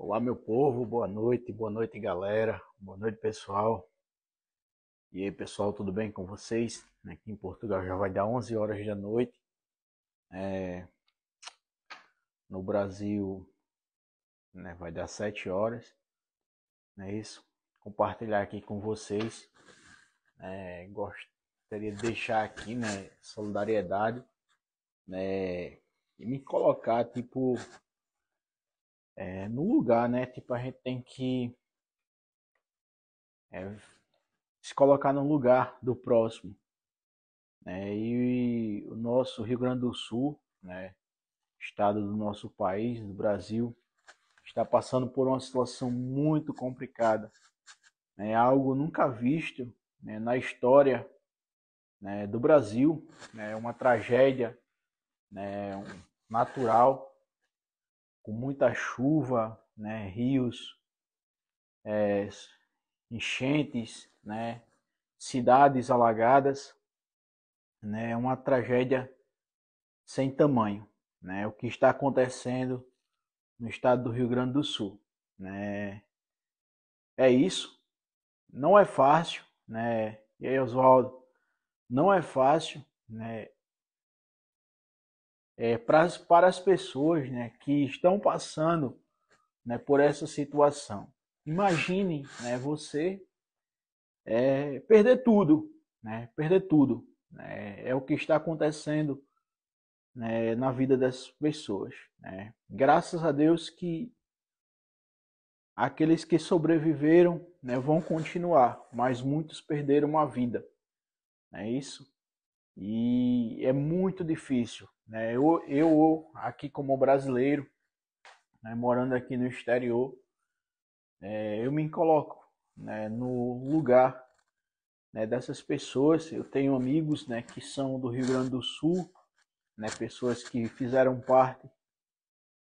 Olá, meu povo, boa noite, boa noite, galera, boa noite, pessoal. E aí, pessoal, tudo bem com vocês? Aqui em Portugal já vai dar 11 horas da noite. É... No Brasil, né, vai dar 7 horas. Não é isso? Compartilhar aqui com vocês. É... Gostaria de deixar aqui, né, solidariedade, né, e me colocar, tipo, é, no lugar, né? Tipo, a gente tem que é, se colocar no lugar do próximo. Né? E o nosso Rio Grande do Sul, né? estado do nosso país, do Brasil, está passando por uma situação muito complicada. Né? É algo nunca visto né? na história né? do Brasil. Né? É né? uma tragédia né? natural com muita chuva, né, rios, é, enchentes, né, cidades alagadas, né, é uma tragédia sem tamanho, né, o que está acontecendo no estado do Rio Grande do Sul, né, é isso, não é fácil, né, e aí Oswaldo, não é fácil, né, é, pra, para as pessoas né, que estão passando né, por essa situação. Imagine né, você é, perder tudo, né, perder tudo. Né, é o que está acontecendo né, na vida das pessoas. Né. Graças a Deus que aqueles que sobreviveram né, vão continuar, mas muitos perderam a vida. É isso. E é muito difícil, né? Eu, eu, aqui como brasileiro, né, morando aqui no exterior, é, eu me coloco né, no lugar né, dessas pessoas. Eu tenho amigos né, que são do Rio Grande do Sul, né, pessoas que fizeram parte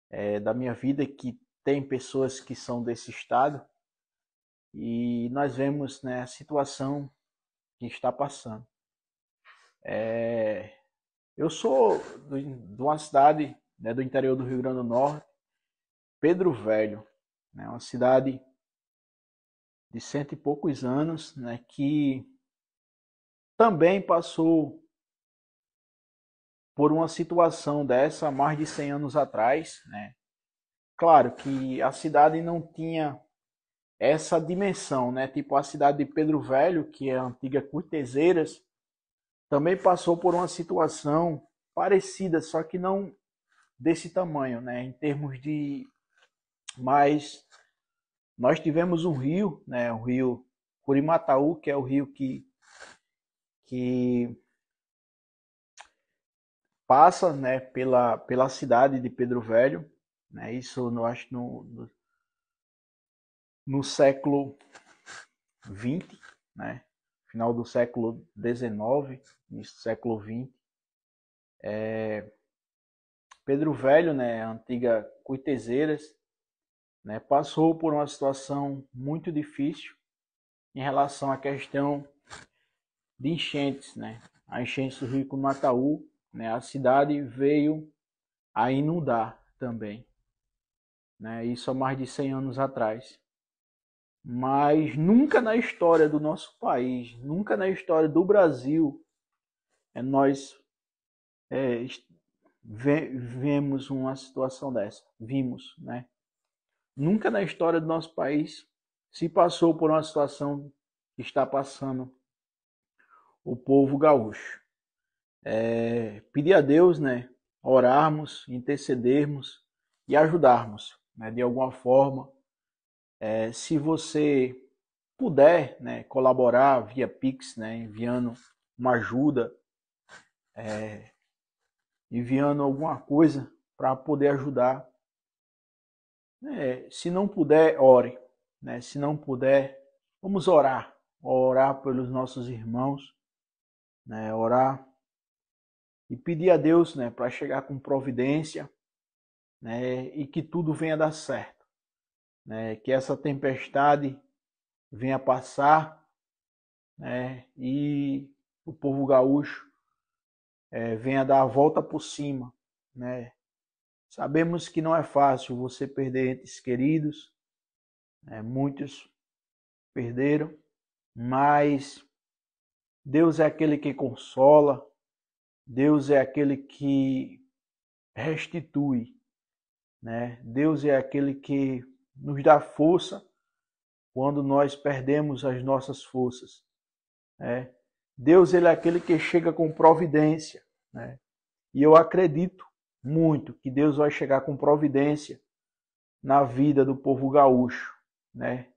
é, da minha vida, que tem pessoas que são desse estado, e nós vemos né, a situação que está passando. É, eu sou de uma cidade né, do interior do Rio Grande do Norte, Pedro Velho, né, uma cidade de cento e poucos anos, né, que também passou por uma situação dessa há mais de 100 anos atrás. Né? Claro que a cidade não tinha essa dimensão, né? tipo a cidade de Pedro Velho, que é a antiga Curtezeiras, também passou por uma situação parecida, só que não desse tamanho, né? Em termos de. Mas nós tivemos um rio, né? O rio Curimataú, que é o rio que, que passa né, pela, pela cidade de Pedro Velho. Né? Isso eu acho no, no, no século XX, né? final do século XIX, início do século XX. É, Pedro Velho, né, antiga Cuitezeiras, né, passou por uma situação muito difícil em relação à questão de enchentes, né? A enchente do Rio Cumataú, né? A cidade veio a inundar também, né? Isso há mais de 100 anos atrás. Mas nunca na história do nosso país, nunca na história do Brasil, é, nós é, vemos uma situação dessa. Vimos, né? Nunca na história do nosso país se passou por uma situação que está passando o povo gaúcho. É, pedir a Deus, né? Orarmos, intercedermos e ajudarmos, né? De alguma forma é, se você puder né, colaborar via Pix, né, enviando uma ajuda, é, enviando alguma coisa para poder ajudar. É, se não puder, ore. Né? Se não puder, vamos orar. Orar pelos nossos irmãos, né? orar e pedir a Deus né, para chegar com providência né? e que tudo venha dar certo né, que essa tempestade venha passar né, e o povo gaúcho é, venha dar a volta por cima. Né. Sabemos que não é fácil você perder entes queridos, né, muitos perderam, mas Deus é aquele que consola, Deus é aquele que restitui, né? Deus é aquele que nos dá força quando nós perdemos as nossas forças. Né? Deus ele é aquele que chega com providência. Né? E eu acredito muito que Deus vai chegar com providência na vida do povo gaúcho. Né?